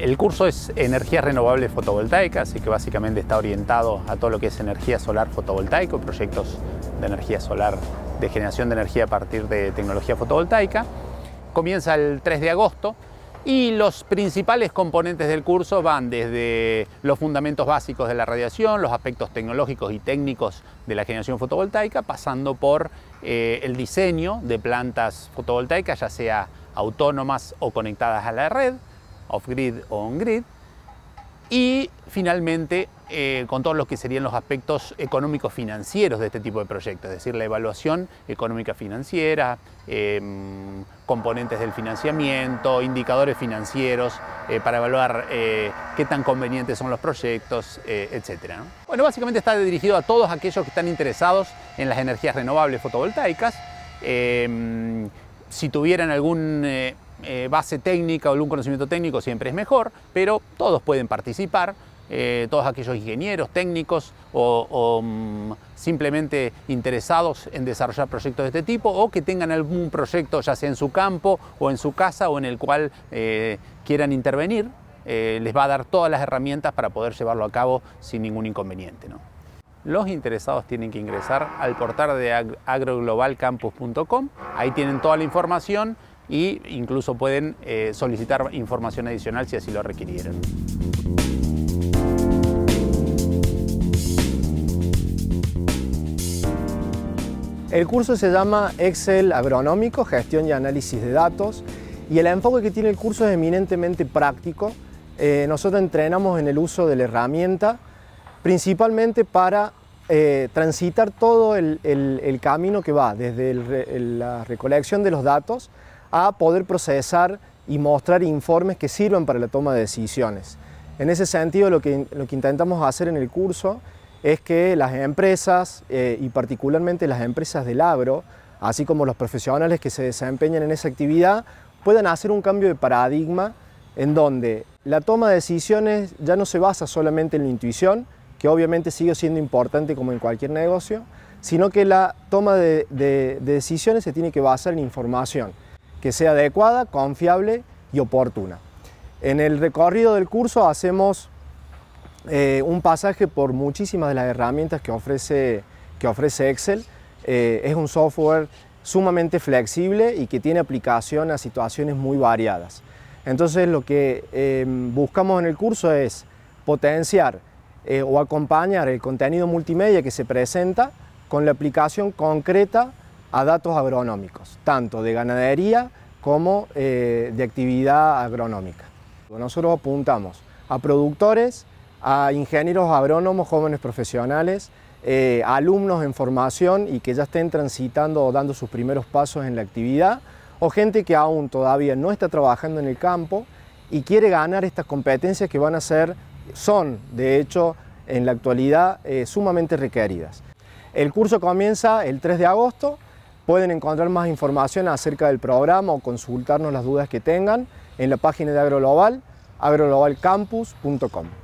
El curso es energías renovables Fotovoltaica, así que básicamente está orientado a todo lo que es energía solar fotovoltaica, proyectos de energía solar, de generación de energía a partir de tecnología fotovoltaica. Comienza el 3 de agosto y los principales componentes del curso van desde los fundamentos básicos de la radiación, los aspectos tecnológicos y técnicos de la generación fotovoltaica, pasando por eh, el diseño de plantas fotovoltaicas, ya sea autónomas o conectadas a la red, off-grid o on-grid. Y finalmente, eh, con todos los que serían los aspectos económicos financieros de este tipo de proyectos, es decir, la evaluación económica financiera, em, componentes del financiamiento, indicadores financieros eh, para evaluar eh, qué tan convenientes son los proyectos, etc. Bueno, básicamente está dirigido a todos aquellos que están interesados en las energías renovables fotovoltaicas. Em, si tuvieran algún eh, base técnica o algún conocimiento técnico siempre es mejor, pero todos pueden participar, eh, todos aquellos ingenieros, técnicos o, mm, simplemente interesados en desarrollar proyectos de este tipo o que tengan algún proyecto ya sea en su campo o en su casa o en el cual eh, quieran intervenir, les va a dar todas las herramientas para poder llevarlo a cabo sin ningún inconveniente. Los interesados tienen que ingresar al portal de agroglobalcampus.com, ahí tienen toda la información e incluso pueden eh, solicitar información adicional si así lo requirieran. El curso se llama Excel Agronómico, Gestión y Análisis de Datos y el enfoque que tiene el curso es eminentemente práctico. Eh, nosotros entrenamos en el uso de la herramienta principalmente para eh, transitar todo el, camino que va desde la recolección de los datos a poder procesar y mostrar informes que sirvan para la toma de decisiones. En ese sentido, lo que, intentamos hacer en el curso es que las empresas, eh, y particularmente las empresas del agro, así como los profesionales que se desempeñan en esa actividad, puedan hacer un cambio de paradigma en donde la toma de decisiones ya no se basa solamente en la intuición, que obviamente sigue siendo importante como en cualquier negocio, sino que la toma de, decisiones se tiene que basar en información que sea adecuada, confiable y oportuna. En el recorrido del curso hacemos eh, un pasaje por muchísimas de las herramientas que ofrece, que ofrece Excel. Eh, es un software sumamente flexible y que tiene aplicación a situaciones muy variadas. Entonces lo que em, buscamos en el curso es potenciar eh, o acompañar el contenido multimedia que se presenta con la aplicación concreta a datos agronómicos, tanto de ganadería como eh, de actividad agronómica. Nosotros apuntamos a productores, a ingenieros agrónomos, jóvenes profesionales, eh, alumnos en formación y que ya estén transitando o dando sus primeros pasos en la actividad, o gente que aún todavía no está trabajando en el campo y quiere ganar estas competencias que van a ser, son de hecho en la actualidad eh, sumamente requeridas. El curso comienza el 3 de agosto, Pueden encontrar más información acerca del programa o consultarnos las dudas que tengan en la página de Agroglobal agroglobalcampus.com.